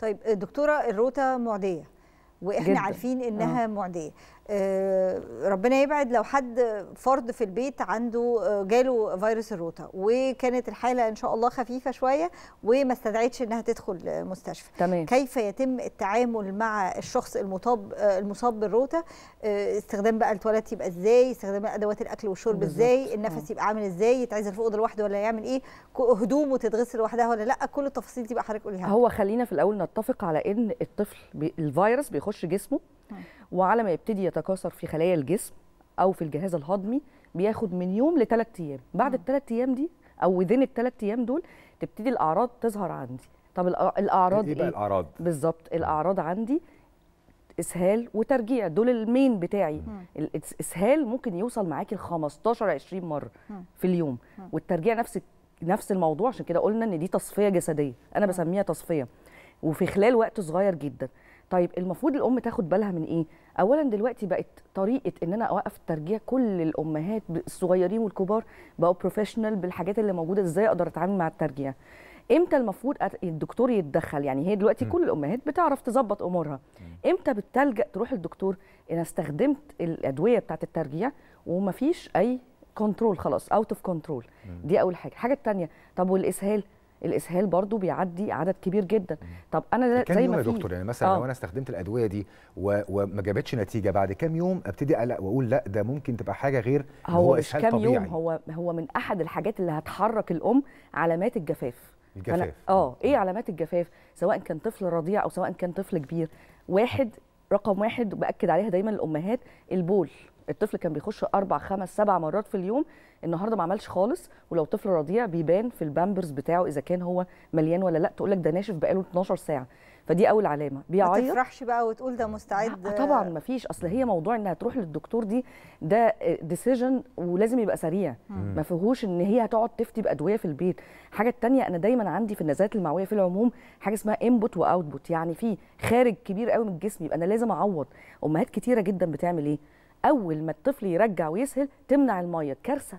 طيب دكتوره الروتا معديه واحنا جدا. عارفين انها آه. معديه آه ربنا يبعد لو حد فرد في البيت عنده آه جاله فيروس الروتا وكانت الحاله ان شاء الله خفيفه شويه وما استدعتش انها تدخل مستشفى تمام. كيف يتم التعامل مع الشخص المطاب آه، المصاب بالروتا آه، استخدام بقى التواليت يبقى ازاي استخدام ادوات الاكل والشرب ازاي آه. النفس آه. يبقى عامل ازاي يتعزل في اوضه لوحده ولا يعمل ايه هدومه تتغسل لوحدها ولا لا كل التفاصيل دي بقى حضرتك قوليها هو خلينا في الاول نتفق على ان الطفل بي... الفيروس بيخش بيخش جسمه نعم. وعلى ما يبتدي يتكاثر في خلايا الجسم او في الجهاز الهضمي بياخد من يوم لثلاث ايام بعد نعم. الثلاث ايام دي او وذين الثلاث ايام دول تبتدي الاعراض تظهر عندي طب الاعراض ايه, إيه؟ الاعراض بالظبط نعم. الاعراض عندي اسهال وترجيع دول المين بتاعي الاسهال ممكن يوصل معاكي ل 15 20 مره في اليوم والترجيع نفس نفس الموضوع عشان كده قلنا ان دي تصفيه جسديه انا بسميها تصفيه وفي خلال وقت صغير جدا طيب المفروض الام تاخد بالها من ايه اولا دلوقتي بقت طريقه ان انا اوقف ترجيع كل الامهات الصغيرين والكبار بقوا بروفيشنال بالحاجات اللي موجوده ازاي اقدر اتعامل مع الترجيع امتى المفروض الدكتور يتدخل يعني هي دلوقتي م. كل الامهات بتعرف تظبط امورها م. امتى بتلجا تروح الدكتور انا استخدمت الادويه بتاعه الترجيع ومفيش اي كنترول خلاص اوت اوف كنترول دي اول حاجه الحاجه الثانيه طب والاسهال الاسهال برضو بيعدي عدد كبير جدا طب انا زي ما يا دكتور يعني مثلا آه. لو انا استخدمت الادويه دي وما جابتش نتيجه بعد كام يوم ابتدي اقلق واقول لا ده ممكن تبقى حاجه غير هو, هو مش كام طبيعي. يوم هو هو من احد الحاجات اللي هتحرك الام علامات الجفاف الجفاف اه ايه علامات الجفاف سواء كان طفل رضيع او سواء كان طفل كبير واحد رقم واحد باكد عليها دايما الامهات البول الطفل كان بيخش اربع خمس سبع مرات في اليوم النهارده ما عملش خالص ولو طفل رضيع بيبان في البامبرز بتاعه اذا كان هو مليان ولا لا تقول لك ده ناشف بقاله 12 ساعه فدي اول علامه بيعيط ما تفرحش بقى وتقول ده مستعد آه طبعا ما فيش اصل هي موضوع انها تروح للدكتور دي ده ديسيجن ولازم يبقى سريع ما فيهوش ان هي هتقعد تفتي بادويه في البيت الحاجه الثانيه انا دايما عندي في النزلات المعويه في العموم حاجه اسمها انبوت واوتبوت يعني في خارج كبير قوي من الجسم يبقى انا لازم اعوض امهات كتيره جدا بتعمل ايه اول ما الطفل يرجع ويسهل تمنع الميه كارثه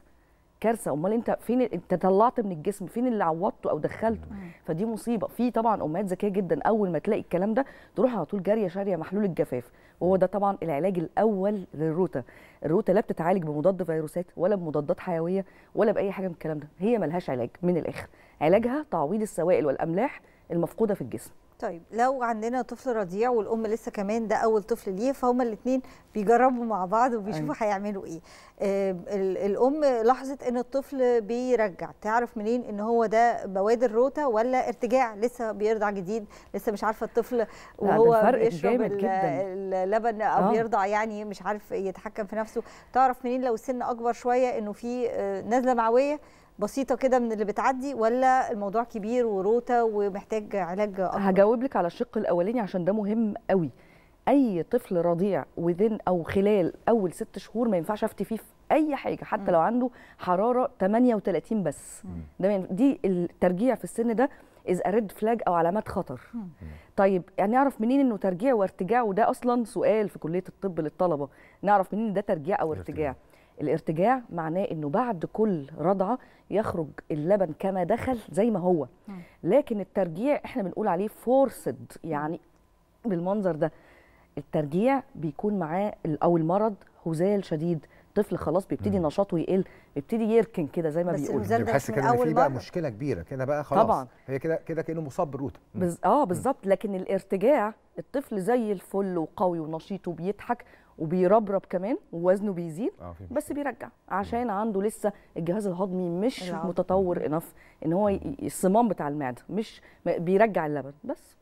كارثه امال انت فين انت طلعت من الجسم فين اللي عوضته او دخلته فدي مصيبه في طبعا امهات ذكيه جدا اول ما تلاقي الكلام ده تروح على طول جاريه شاريه محلول الجفاف وهو ده طبعا العلاج الاول للروتا الروتا لا بتتعالج بمضاد فيروسات ولا بمضادات حيويه ولا باي حاجه من الكلام ده هي ملهاش علاج من الاخر علاجها تعويض السوائل والاملاح المفقوده في الجسم طيب لو عندنا طفل رضيع والام لسه كمان ده اول طفل ليه فهما الاثنين بيجربوا مع بعض وبيشوفوا أيوة. هيعملوا ايه آه الام لاحظت ان الطفل بيرجع تعرف منين ان هو ده بوادر روتا ولا ارتجاع لسه بيرضع جديد لسه مش عارفه الطفل وهو بيشرب اللبن او آه. بيرضع يعني مش عارف يتحكم في نفسه تعرف منين لو السن اكبر شويه انه في آه، نزله معويه بسيطه كده من اللي بتعدي ولا الموضوع كبير وروته ومحتاج علاج اكبر هجاوب لك على الشق الاولاني عشان ده مهم قوي اي طفل رضيع وذن او خلال اول ست شهور ما ينفعش افتي فيه في اي حاجه حتى م. لو عنده حراره 38 بس ده دي الترجيع في السن ده از ريد فلاج او علامات خطر م. طيب يعني نعرف منين انه ترجيع وارتجاع وده اصلا سؤال في كليه الطب للطلبه نعرف منين ده ترجيع او ارتجاع الارتجاع معناه انه بعد كل رضعه يخرج اللبن كما دخل زي ما هو لكن الترجيع احنا بنقول عليه فورسد يعني بالمنظر ده الترجيع بيكون معاه او المرض هزال شديد الطفل خلاص بيبتدي مم. نشاطه يقل بيبتدي يركن كده زي ما بيقول بيحس كده ان في بقى مشكله كبيره كده بقى خلاص طبعا هي كده كده كانه مصاب بروتا بز... اه بالظبط لكن الارتجاع الطفل زي الفل وقوي ونشيط وبيضحك وبيربرب كمان ووزنه بيزيد آه بس بيرجع عشان عنده لسه الجهاز الهضمي مش العضل. متطور انف ان هو الصمام بتاع المعده مش بيرجع اللبن بس